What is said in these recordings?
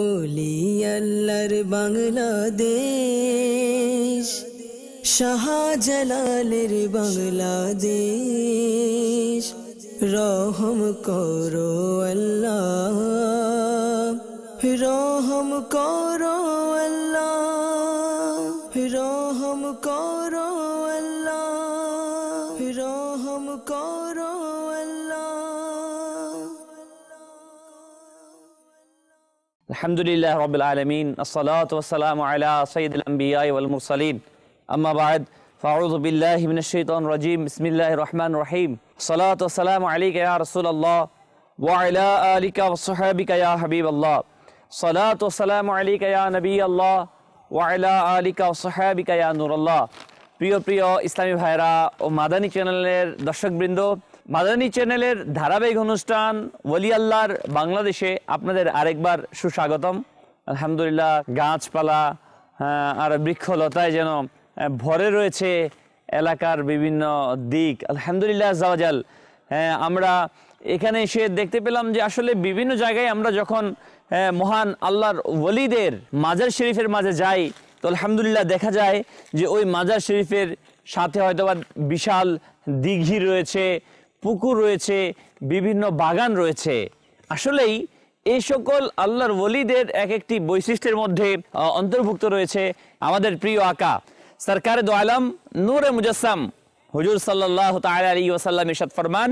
ওলি আল্লাহর বাংলাদেশ শাহজালালের বাংলাদেশ রহম করো আল্লাহ রহম কর الحمد لله رب العالمين الصلاة والسلام على سيد الأنبياء والمرسلين أما بعد فأعوذ بالله من الشيطان الرجيم بسم الله الرحمن الرحيم الصلاة والسلام عليك يا رسول الله وعلى آلك وصحابك يا حبيب الله الصلاة والسلام عليك يا نبي الله وعلى آلك وصحابك يا نور الله بيو إسلامي بحيرا ভাইরা چنل মাদানী دشق برندو মাদানী চ্যানেলের ধারাবাহিক অনুষ্ঠান ওলি আল্লাহর বাংলাদেশে আপনাদের আরেকবার সুস্বাগতম আলহামদুলিল্লাহ গাছপালা হ্যাঁ, আর বৃক্ষলতায় যেন ভরে রয়েছে এলাকার বিভিন্ন দিক আলহামদুলিল্লাহ জাওয়াজাল হ্যাঁ আমরা এখানে এসে দেখতে পেলাম যে আসলে বিভিন্ন জায়গায় আমরা যখন হ্যাঁ, মহান আল্লাহর ওলিদের মাজার শরীফের মাঝে যাই তো আলহামদুলিল্লাহ দেখা যায় যে ওই মাজার শরীফের সাথে হয়তো বিশাল দিঘি রয়েছে পুকুর রয়েছে বিভিন্ন বাগান রয়েছে আসলেই এই সকল আল্লাহর ওলিদের এক একটি বৈশিষ্ট্যের মধ্যে অন্তর্ভুক্ত রয়েছে আমাদের প্রিয় আকা সরকার দো আলম নূরে মুজাসম হুজুর সাল্লাহ তালী ওসাল্লাম ইসাদ ফরমান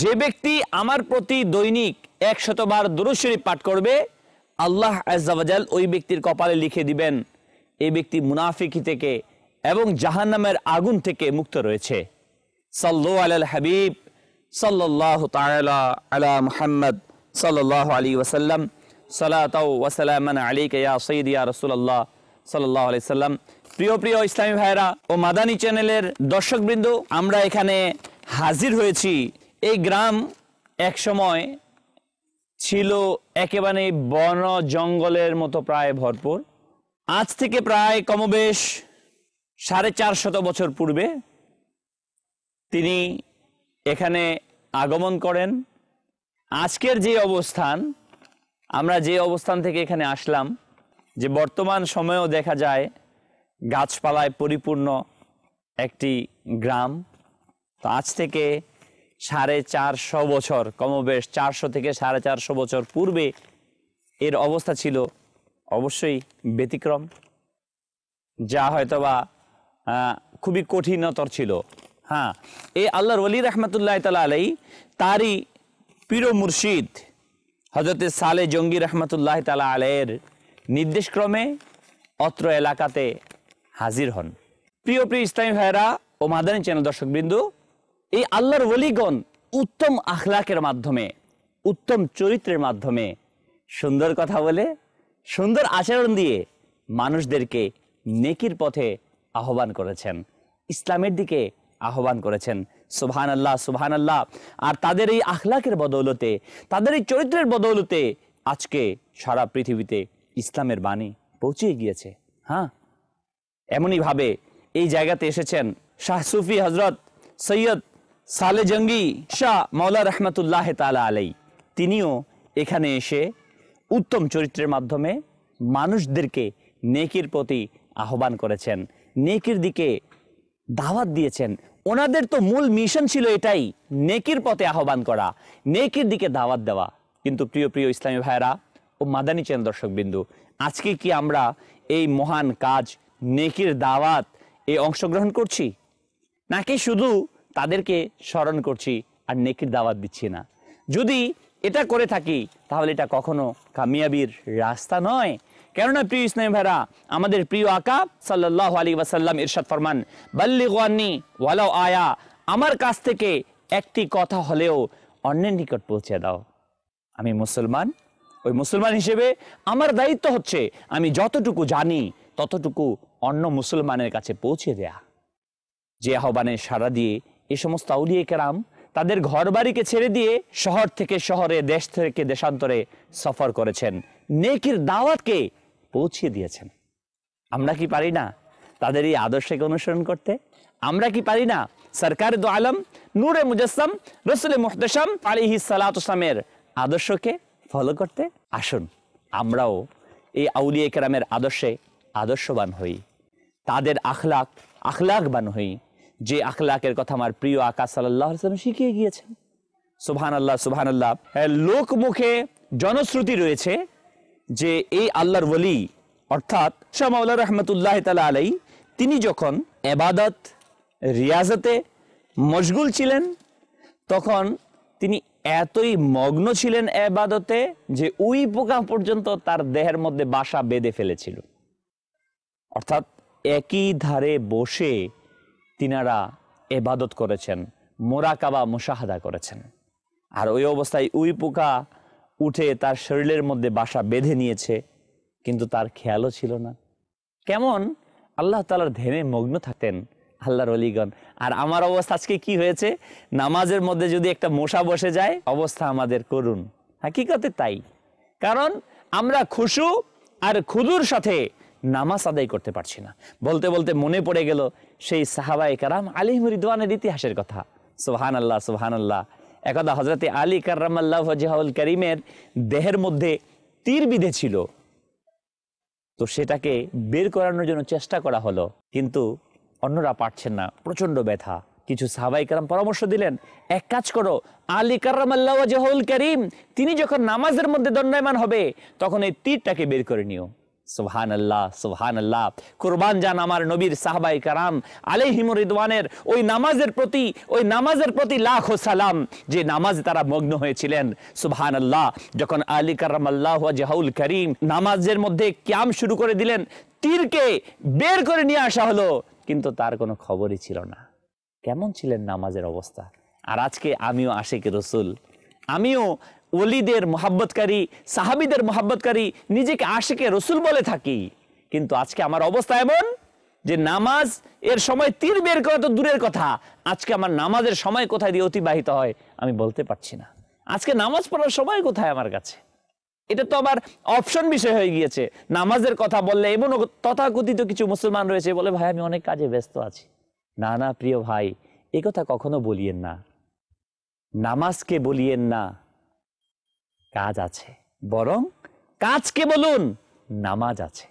যে ব্যক্তি আমার প্রতি দৈনিক এক শতবার দুরুশরীফ পাঠ করবে আল্লাহ আজাল ওই ব্যক্তির কপালে লিখে দিবেন এই ব্যক্তি মুনাফিকি থেকে এবং জাহান্নামের আগুন থেকে মুক্ত রয়েছে সাল্লু আল হাবিব সাল্লাহ তালা আলা মুহাম্মদ সাল্লাহ আলী ওসাল্লাম সালাতাউ আলী আলীকে ইয়া সঈদ ইয়া রসুল্লাহ সাল্লাহ আলি সাল্লাম প্রিয় প্রিয় ইসলামী ভাইরা ও মাদানী চ্যানেলের দর্শকবৃন্দ আমরা এখানে হাজির হয়েছি এই গ্রাম এক সময় ছিল একেবারে বন জঙ্গলের মতো প্রায় ভরপুর আজ থেকে প্রায় কমবেশ সাড়ে চার শত বছর পূর্বে তিনি এখানে আগমন করেন আজকের যে অবস্থান আমরা যে অবস্থান থেকে এখানে আসলাম যে বর্তমান সময়েও দেখা যায় গাছপালায় পরিপূর্ণ একটি গ্রাম তো আজ থেকে সাড়ে চারশো বছর কমবেশ চারশো থেকে সাড়ে চারশো বছর পূর্বে এর অবস্থা ছিল অবশ্যই ব্যতিক্রম যা হয়তোবা খুবই কঠিনতর ছিল হ্যাঁ এই আল্লাহর অলি রহমতুল্লাহ তালা আলাই তারই পীর মুর্শিদ হজরতে সালে জঙ্গি রহমতুল্লাহ তালা আলের নির্দেশক্রমে অত্র এলাকাতে হাজির হন প্রিয় প্রিয় ইসলামী ভাইরা ও মাদানী চ্যানেল দর্শকবৃন্দ এই আল্লাহর ওলিগণ উত্তম আখলাকের মাধ্যমে উত্তম চরিত্রের মাধ্যমে সুন্দর কথা বলে সুন্দর আচরণ দিয়ে মানুষদেরকে নেকির পথে আহ্বান করেছেন ইসলামের দিকে আহ্বান করেছেন সুবহান আল্লাহ সুবহান আল্লাহ আর তাদের এই আখলাকের বদৌলতে তাদের এই চরিত্রের বদৌলতে আজকে সারা পৃথিবীতে ইসলামের বাণী পৌঁছিয়ে গিয়েছে হ্যাঁ এমনইভাবে এই জায়গাতে এসেছেন শাহ সুফি হজরত সৈয়দ সালে জঙ্গি শাহ মৌলা রহমতুল্লাহ তালা আলাই তিনিও এখানে এসে উত্তম চরিত্রের মাধ্যমে মানুষদেরকে নেকির প্রতি আহ্বান করেছেন নেকির দিকে দাওয়াত দিয়েছেন ওনাদের তো মূল মিশন ছিল এটাই নেকির পথে আহ্বান করা নেকির দিকে দাওয়াত দেওয়া কিন্তু প্রিয় প্রিয় ইসলামী ভাইরা ও মাদানী চেন দর্শকবিন্দু আজকে কি আমরা এই মহান কাজ নেকির দাওয়াত এ অংশগ্রহণ করছি নাকি শুধু তাদেরকে স্মরণ করছি আর নেকির দাওয়াত দিচ্ছি না যদি এটা করে থাকি তাহলে এটা কখনো কামিয়াবির রাস্তা নয় কেননা প্রিয় ইসলামী ভাইরা আমাদের প্রিয় আকা সাল্লাহ আলী ওয়াসাল্লাম ইরশাদ ফরমান বাল্লি গোয়ানি ওয়ালাও আয়া আমার কাছ থেকে একটি কথা হলেও অন্যের নিকট পৌঁছে দাও আমি মুসলমান ওই মুসলমান হিসেবে আমার দায়িত্ব হচ্ছে আমি যতটুকু জানি ততটুকু অন্য মুসলমানের কাছে পৌঁছে দেয়া যে আহ্বানে সাড়া দিয়ে এ সমস্ত আউলিয়ে কেরাম তাদের ঘরবাড়িকে ছেড়ে দিয়ে শহর থেকে শহরে দেশ থেকে দেশান্তরে সফর করেছেন নেকির দাওয়াতকে পৌঁছিয়ে দিয়েছেন আমরা কি পারি না তাদের এই আদর্শকে অনুসরণ করতে আমরা কি পারি না সরকার দো আলম নূরে মুজাসম রসুল মুহতাম আলিহি সালাতামের আদর্শকে ফলো করতে আসুন আমরাও এই আউলিয়া কেরামের আদর্শে আদর্শবান হই তাদের আখলাক আখলাকবান হই যে আখলাকের কথা আমার প্রিয় আকাশ সাল্লাহ শিখিয়ে গিয়েছেন সুহান আল্লাহ সুহান আল্লাহ লোক মুখে জনশ্রুতি রয়েছে যে এই আল্লাহর ওলি অর্থাৎ শাহ মাউলা রহমতুল্লাহ তালা আলাই তিনি যখন এবাদত রিয়াজতে মশগুল ছিলেন তখন তিনি এতই মগ্ন ছিলেন এবাদতে যে উই পোকা পর্যন্ত তার দেহের মধ্যে বাসা বেঁধে ফেলেছিল অর্থাৎ একই ধারে বসে তিনারা এবাদত করেছেন মোরাকাবা মুশাহাদা করেছেন আর ওই অবস্থায় উই পোকা উঠে তার শরীরের মধ্যে বাসা বেঁধে নিয়েছে কিন্তু তার খেয়ালও ছিল না কেমন আল্লাহ তালার ধ্যানে মগ্ন থাকতেন আল্লাহর অলিগণ আর আমার অবস্থা আজকে কি হয়েছে নামাজের মধ্যে যদি একটা মশা বসে যায় অবস্থা আমাদের করুন হাকিকতে তাই কারণ আমরা খুশু আর খুদুর সাথে নামাজ আদায় করতে পারছি না বলতে বলতে মনে পড়ে গেল সেই সাহাবাই কারাম আলিমরিদানের ইতিহাসের কথা সোহান আল্লাহ সোহান আল্লাহ একদা হজরতে আলী কার্রামাল্লাহ জিহাউল করিমের দেহের মধ্যে তীর বিধে ছিল তো সেটাকে বের করানোর জন্য চেষ্টা করা হলো কিন্তু অন্যরা পারছেন না প্রচণ্ড ব্যথা কিছু সাহাবাই কারাম পরামর্শ দিলেন এক কাজ করো আলী কারাম আল্লাহ করিম তিনি যখন নামাজের মধ্যে দণ্ডায়মান হবে তখন এই তীরটাকে বের করে নিও সোহান যান আমার নবীর সাহবাই কারাম আলিহিম রিদওয়ানের ওই নামাজের প্রতি ওই নামাজের প্রতি সালাম যে নামাজ তারা মগ্ন হয়েছিলেন যখন আলী কারাম আল্লাহ জাহাউল করিম নামাজের মধ্যে ক্যাম শুরু করে দিলেন তীরকে বের করে নিয়ে আসা হলো কিন্তু তার কোনো খবরই ছিল না কেমন ছিলেন নামাজের অবস্থা আর আজকে আমিও আশেক রসুল আমিও ওলিদের মোহাব্বতকারী সাহাবিদের মোহাব্বতকারী নিজেকে আশেকে রসুল বলে থাকি কিন্তু আজকে আমার অবস্থা এমন যে নামাজ এর সময় তীর বের করা তো দূরের কথা আজকে আমার নামাজের সময় কোথায় দিয়ে অতিবাহিত হয় আমি বলতে পারছি না আজকে নামাজ পড়ার সময় কোথায় আমার কাছে এটা তো আমার অপশন বিষয় হয়ে গিয়েছে নামাজের কথা বললে এমন তথাকথিত কিছু মুসলমান রয়েছে বলে ভাই আমি অনেক কাজে ব্যস্ত আছি না না প্রিয় ভাই এ কথা কখনো বলিয়েন না নামাজকে বলিয়েন না কাজ আছে বরং কাজকে বলুন নামাজ আছে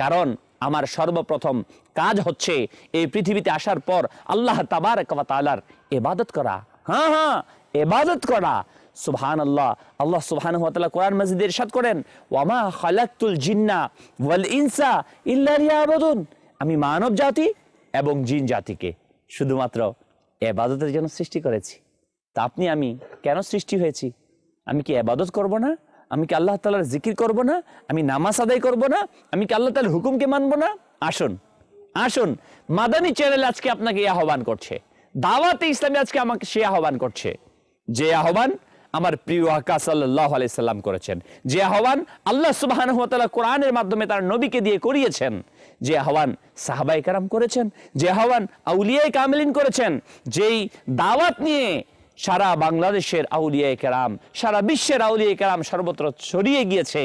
কারণ আমার সর্বপ্রথম কাজ হচ্ছে এই পৃথিবীতে আসার পর আল্লাহ তাবার কালার এবাদত করা হ্যাঁ হ্যাঁ এবাদত করা সুহান আল্লাহ আল্লাহ সুহান কোরআন মসজিদের সাথ করেন ওয়ামা খালাকুল জিন্না ওয়াল ইনসা ইল্লা আমি মানব জাতি এবং জিন জাতিকে শুধুমাত্র এবাদতের জন্য সৃষ্টি করেছি তা আপনি আমি কেন সৃষ্টি হয়েছি আমি কি আবাদত করব না আমি কি আল্লাহ তালার জিকির করব না আমি নামাজ আদায় করব না আমি কি আল্লাহ তালার হুকুমকে মানব না আসুন আসুন মাদানী চ্যানেল আজকে আপনাকে এই আহ্বান করছে দাওয়াতে ইসলামী আজকে আমাকে সে আহ্বান করছে যে আহ্বান আমার প্রিয় আকা সাল্লাহ আলাইসাল্লাম করেছেন যে আহ্বান আল্লাহ সুবাহান হতালা কোরআনের মাধ্যমে তার নবীকে দিয়ে করিয়েছেন যে আহ্বান সাহাবাই কারাম করেছেন যে আহ্বান আউলিয়াই কামলিন করেছেন যেই দাওয়াত নিয়ে সারা বাংলাদেশের আউলিয়া কেরাম সারা বিশ্বের আউলিয়া কেরাম সর্বত্র ছড়িয়ে গিয়েছে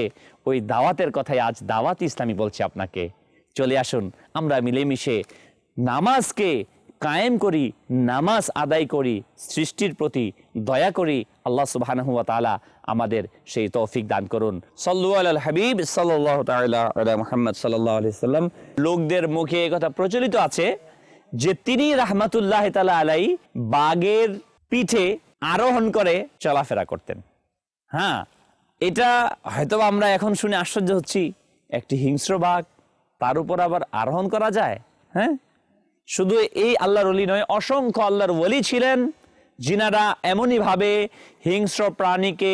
ওই দাওয়াতের কথায় আজ দাওয়াত ইসলামী বলছে আপনাকে চলে আসুন আমরা মিলেমিশে নামাজকে কায়েম করি নামাজ আদায় করি সৃষ্টির প্রতি দয়া করি আল্লাহ সুবাহানহুয়া আমাদের সেই তৌফিক দান করুন সল্লু আল হাবিব সাল্লাহ সাল্লাহ সাল্লাম লোকদের মুখে কথা প্রচলিত আছে যে তিনি রাহমাতুল্লাহ তালা আলাই বাগের পিঠে আরোহণ করে চলাফেরা করতেন হ্যাঁ এটা হয়তো আমরা এখন শুনে আশ্চর্য হচ্ছি একটি হিংস্র বাঘ তার উপর আবার আরোহণ করা যায় হ্যাঁ শুধু এই আল্লাহর অলি নয় অসংখ্য আল্লাহর ওলি ছিলেন যিনারা এমনইভাবে হিংস্র প্রাণীকে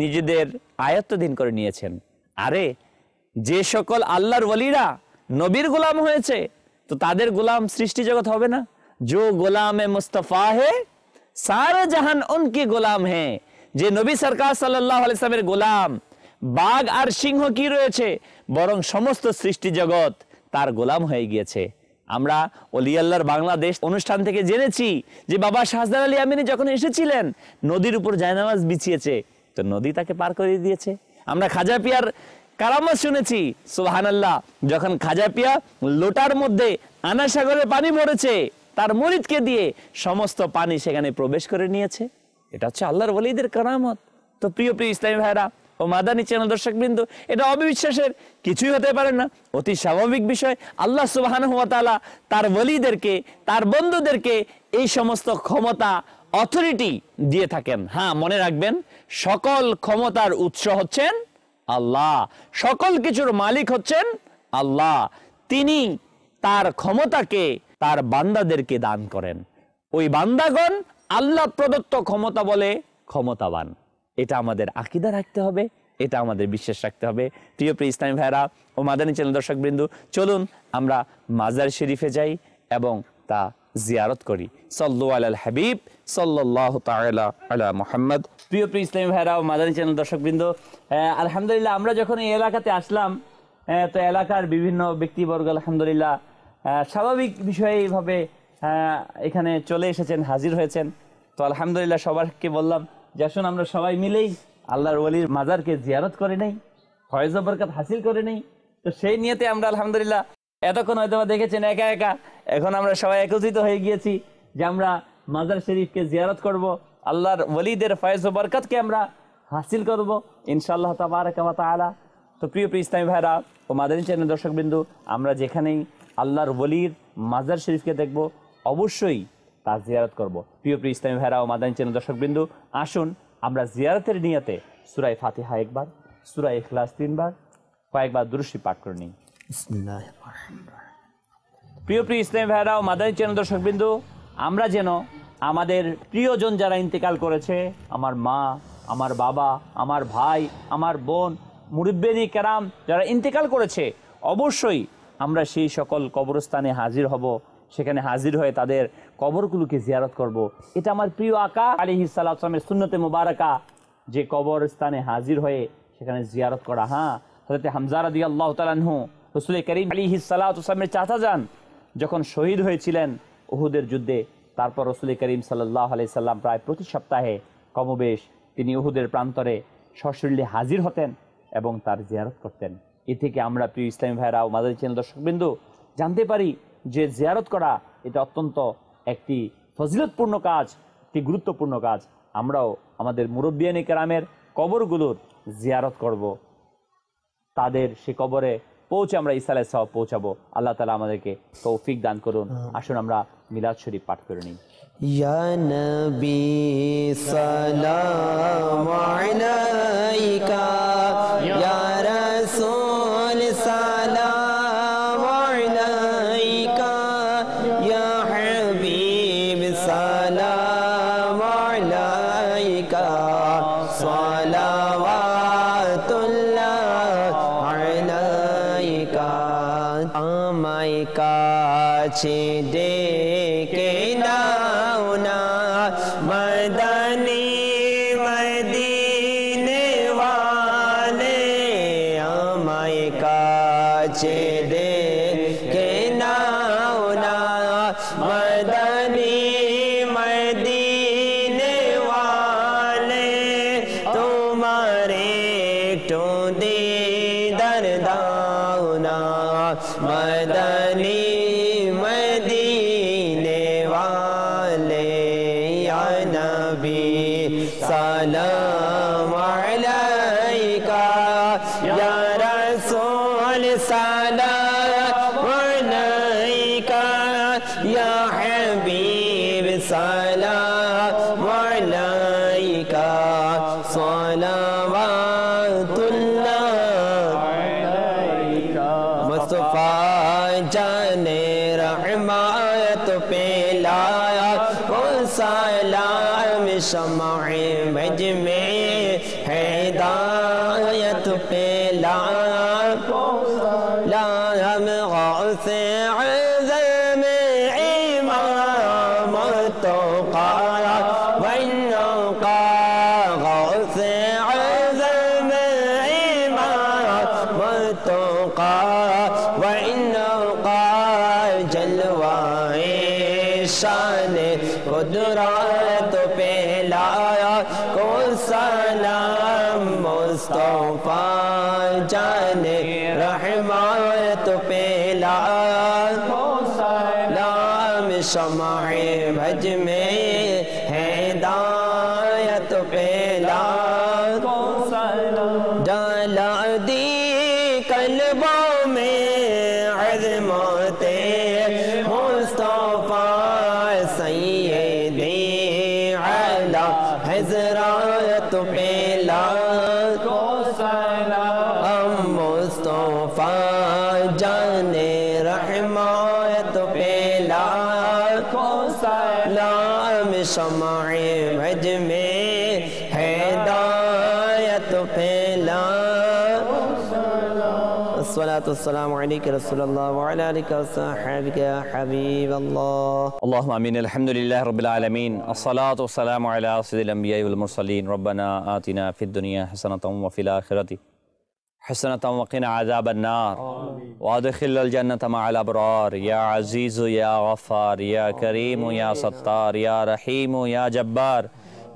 নিজেদের আয়ত্তাধীন করে নিয়েছেন আরে যে সকল আল্লাহর ওলিরা নবীর গোলাম হয়েছে তো তাদের গোলাম সৃষ্টি জগৎ হবে না জো গোলামে মুস্তফা হে সারা জাহান উনকে গোলাম হ্যাঁ যে নবী সরকার সাল্লামের গোলাম বাঘ আর সিংহ কি রয়েছে বরং সমস্ত সৃষ্টি জগৎ তার গোলাম হয়ে গিয়েছে আমরা অলিয়াল্লার বাংলাদেশ অনুষ্ঠান থেকে জেনেছি যে বাবা শাহজাদ আলী আমিনী যখন এসেছিলেন নদীর উপর জায়নামাজ বিছিয়েছে তো নদী তাকে পার করে দিয়েছে আমরা খাজা পিয়ার কারামাজ শুনেছি সোহান আল্লাহ যখন খাজা পিয়া লোটার মধ্যে আনা সাগরে পানি মরেছে তার মরিদকে দিয়ে সমস্ত পানি সেখানে প্রবেশ করে নিয়েছে এটা হচ্ছে আল্লাহর ওলিদের কারামত তো প্রিয় প্রিয় ইসলামী ভাইরা ও মাদানি চ্যানেল দর্শকবৃন্দ এটা অবিশ্বাসের কিছুই হতে পারে না অতি স্বাভাবিক বিষয় আল্লাহ সুবাহান হাতালা তার বলিদেরকে তার বন্ধুদেরকে এই সমস্ত ক্ষমতা অথরিটি দিয়ে থাকেন হ্যাঁ মনে রাখবেন সকল ক্ষমতার উৎস হচ্ছেন আল্লাহ সকল কিছুর মালিক হচ্ছেন আল্লাহ তিনি তার ক্ষমতাকে তার বান্দাদেরকে দান করেন ওই বান্দাগণ আল্লাহ প্রদত্ত ক্ষমতা বলে ক্ষমতাবান এটা আমাদের আকিদা রাখতে হবে এটা আমাদের বিশ্বাস রাখতে হবে প্রিয় প্রিয় ইসলামী ভাইরা ও মাদানী চ্যানেল বৃন্দু চলুন আমরা মাজার শরীফে যাই এবং তা জিয়ারত করি সল্লু আল হাবিব সল্লাহ আল্লাহ মোহাম্মদ প্রিয় প্রিয় ইসলামী ভাইরা ও মাদানী চ্যানেল বৃন্দু আলহামদুলিল্লাহ আমরা যখন এই এলাকাতে আসলাম তো এলাকার বিভিন্ন ব্যক্তিবর্গ আলহামদুলিল্লাহ স্বাভাবিক বিষয়ে এইভাবে এখানে চলে এসেছেন হাজির হয়েছেন তো আলহামদুলিল্লাহ সবাইকে বললাম যে আসুন আমরা সবাই মিলেই আল্লাহর ওলির মাজারকে জিয়ারত করে নেই ফয়েজ বরকাত হাসিল করে নেই তো সেই নিয়েতে আমরা আলহামদুলিল্লাহ এতক্ষণ হয়তো দেখেছেন একা একা এখন আমরা সবাই একত্রিত হয়ে গিয়েছি যে আমরা মাজার শরীফকে জিয়ারত করব আল্লাহর ওলিদের ফয়েজ বরকাতকে আমরা হাসিল করব ইনশাআল্লাহ তাবারকালা তো প্রিয় প্রিয় ইসলামী ভাইরা ও মাদারী চ্যানেল দর্শকবিন্দু আমরা যেখানেই আল্লাহর বলির মাজার শরীফকে দেখব অবশ্যই তা জিয়ারত করব প্রিয় প্রিয় ইসলামী ভাইরা ও মাদানী চেন দর্শকবৃন্দ আসুন আমরা জিয়ারতের নিয়াতে সুরাই ফাতিহা একবার সুরাই ইখলাস তিনবার কয়েকবার দুরুশি পাঠ করে নিই প্রিয় প্রিয় ইসলামী ভাইরা ও মাদানী চেন দর্শকবৃন্দ আমরা যেন আমাদের প্রিয়জন যারা ইন্তেকাল করেছে আমার মা আমার বাবা আমার ভাই আমার বোন মুরব্বেদী কেরাম যারা ইন্তেকাল করেছে অবশ্যই আমরা সেই সকল কবরস্থানে হাজির হব সেখানে হাজির হয়ে তাদের কবরগুলোকে জিয়ারত করব। এটা আমার প্রিয় আকা আলি ইসালামের সুন্নতে মুবারকা যে কবরস্থানে হাজির হয়ে সেখানে জিয়ারত করা হ্যাঁ হজরত হামজারা দিয়া আল্লাহ তালানহু হসুল করিম আলি হিসালামের চাচা যান যখন শহীদ হয়েছিলেন উহুদের যুদ্ধে তারপর রসুল করিম সাল্লাহ আলি সাল্লাম প্রায় প্রতি সপ্তাহে কমবেশ তিনি উহুদের প্রান্তরে সশরীরে হাজির হতেন এবং তার জিয়ারত করতেন এ থেকে আমরা প্রিয় ইসলামী ভাইরা ও মাদারী চ্যানেল দর্শকবৃন্দ জানতে পারি যে জিয়ারত করা এটা অত্যন্ত একটি ফজিলতপূর্ণ কাজ একটি গুরুত্বপূর্ণ কাজ আমরাও আমাদের মুরব্বিয়ানী কেরামের কবরগুলোর জিয়ারত করব। তাদের সে কবরে পৌঁছে আমরা ইসালে সাহ পৌঁছাবো আল্লাহ তালা আমাদেরকে তৌফিক দান করুন আসুন আমরা মিলাদ শরীফ পাঠ করে নিই يا نبي سلام عليك يا قلبوں میں عظمتیں ہوں السلام عليك رسول الله وعلى آلك وصحبك يا حبيب الله اللهم آمين الحمد لله رب العالمين الصلاة والسلام على سيد الأنبياء والمرسلين ربنا آتنا في الدنيا حسنة وفي الآخرة حسنة وقنا عذاب النار وادخل الجنة مع الأبرار يا عزيز يا غفار يا كريم يا ستار يا رحيم يا جبار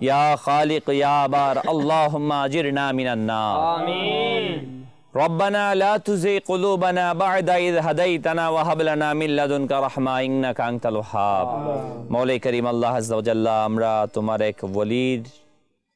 يا خالق يا بار اللهم اجرنا من النار آمين ربنا لا تزغ قلوبنا بعد إذ هديتنا وهب لنا من لدنك رحمة إنك أنت الوهاب مولاي كريم الله عز وجل أمرا تمارك وليد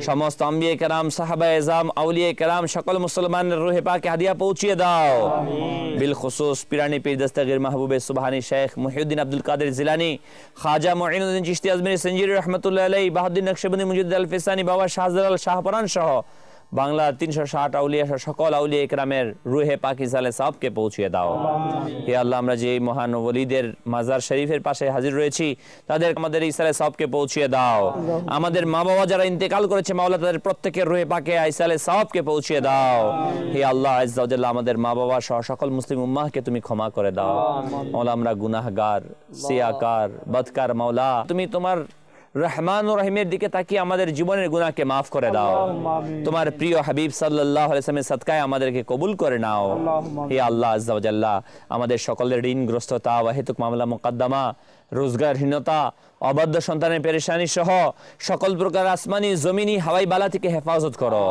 شماست استانبی کرام صحبه ازام اولیه کرام شکل مسلمان روح پاک هدیه پوچی دا بالخصوص پیرانی پیر دستگیر محبوب سبحانی شیخ محی الدین عبد القادر زیلانی خواجہ معین الدین چشتی از میرے سنجیر رحمت اللہ علیہ بہادر نقشبندی مجدد الفسانی بابا شاہ زلال شاہ پران شاہ বাংলার তিনশো ষাট আউলিয়া সকল আউলিয়া ইকরামের রুহে পাকিজালে সাহকে পৌঁছিয়ে দাও হে আল্লাহ আমরা যে এই মহান ওলিদের মাজার শরীফের পাশে হাজির রয়েছি তাদের আমাদের ইসালে সাহকে পৌঁছিয়ে দাও আমাদের মা বাবা যারা ইন্তেকাল করেছে মাওলা তাদের প্রত্যেকের রুহে পাকে ইসালে সাহকে পৌঁছিয়ে দাও হে আল্লাহ আজাউদ্দাল্লাহ আমাদের মা বাবা সহ সকল মুসলিম উম্মাহকে তুমি ক্ষমা করে দাও মাওলা আমরা গুনাহগার সিয়াকার বদকার মাওলা তুমি তোমার রহমান ও রহিমের দিকে তাকিয়ে আমাদের জীবনের গুণাকে মাফ করে দাও তোমার প্রিয় হাবিব সাল্লামের সৎকায় আমাদেরকে কবুল করে নাও হে আল্লাহ আমাদের সকলের ঋণগ্রস্ততা বা হেতুক মামলা মোকদ্দমা রোজগারহীনতা অবাধ্য সন্তানের পেরেশানি সহ সকল প্রকার আসমানি জমিনি হাওয়াই বালা থেকে হেফাজত করো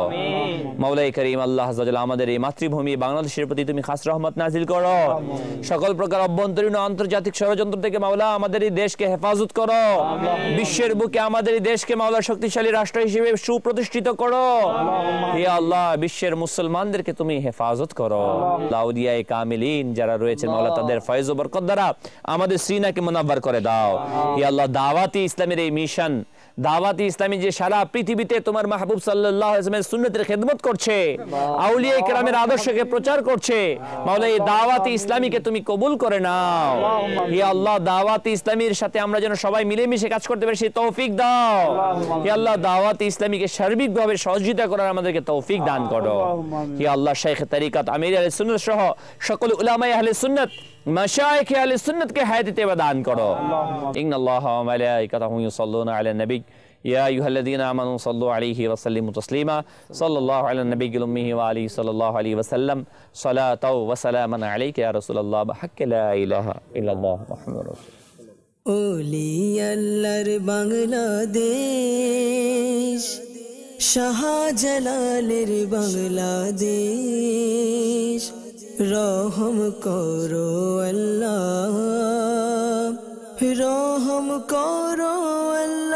মাওলাই করিম আল্লাহ আমাদের এই মাতৃভূমি বাংলাদেশের প্রতি তুমি খাস রহমত নাজিল করো সকল প্রকার অভ্যন্তরীণ আন্তর্জাতিক ষড়যন্ত্র থেকে মাওলা আমাদের এই দেশকে হেফাজত করো বিশ্বের বুকে আমাদের এই দেশকে মাওলা শক্তিশালী রাষ্ট্র হিসেবে সুপ্রতিষ্ঠিত করো হে আল্লাহ বিশ্বের মুসলমানদেরকে তুমি হেফাজত করো লাউদিয়ায় কামিলিন যারা রয়েছে মাওলা তাদের ফয়েজ বরকত দ্বারা আমাদের সিনাকে মোনাব্বার করে দাও ই আল্লাহ দাওয়াতি ইসলামের এই মিশন দাওয়াতি ইসলামী যে সারা পৃথিবীতে তোমার মাহবুব সাল্লামের সুন্নতের খেদমত করছে আউলিয়া কেরামের আদর্শকে প্রচার করছে এই দাওয়াতি ইসলামীকে তুমি কবুল করে নাও হে আল্লাহ দাওয়াতি ইসলামীর সাথে আমরা যেন সবাই মিলেমিশে কাজ করতে পারি সেই তৌফিক দাও হে আল্লাহ দাওয়াতি ইসলামীকে সার্বিকভাবে সহযোগিতা করার আমাদেরকে তৌফিক দান করো হে আল্লাহ শেখ তারিকাত আমির আলী সুন্নত সহ সকল উলামাই আহলে সুন্নত مشائخ اہل سنت کے حیدت ودان کرو ان اللہ و ملائکتہ یصلون علی النبی یا ایوہ الذین آمنوا صلو علیہ وسلم تسلیما صل اللہ علی النبی علمہ و علی صلی اللہ علیہ وسلم صلاة و سلاما علیکہ یا رسول اللہ بحق لا الہ الا اللہ محمد رسول اولی اللر بنگلہ دیش شہا جلالر بنگلہ دیش رحم کرو اللہ رحم کرو اللہ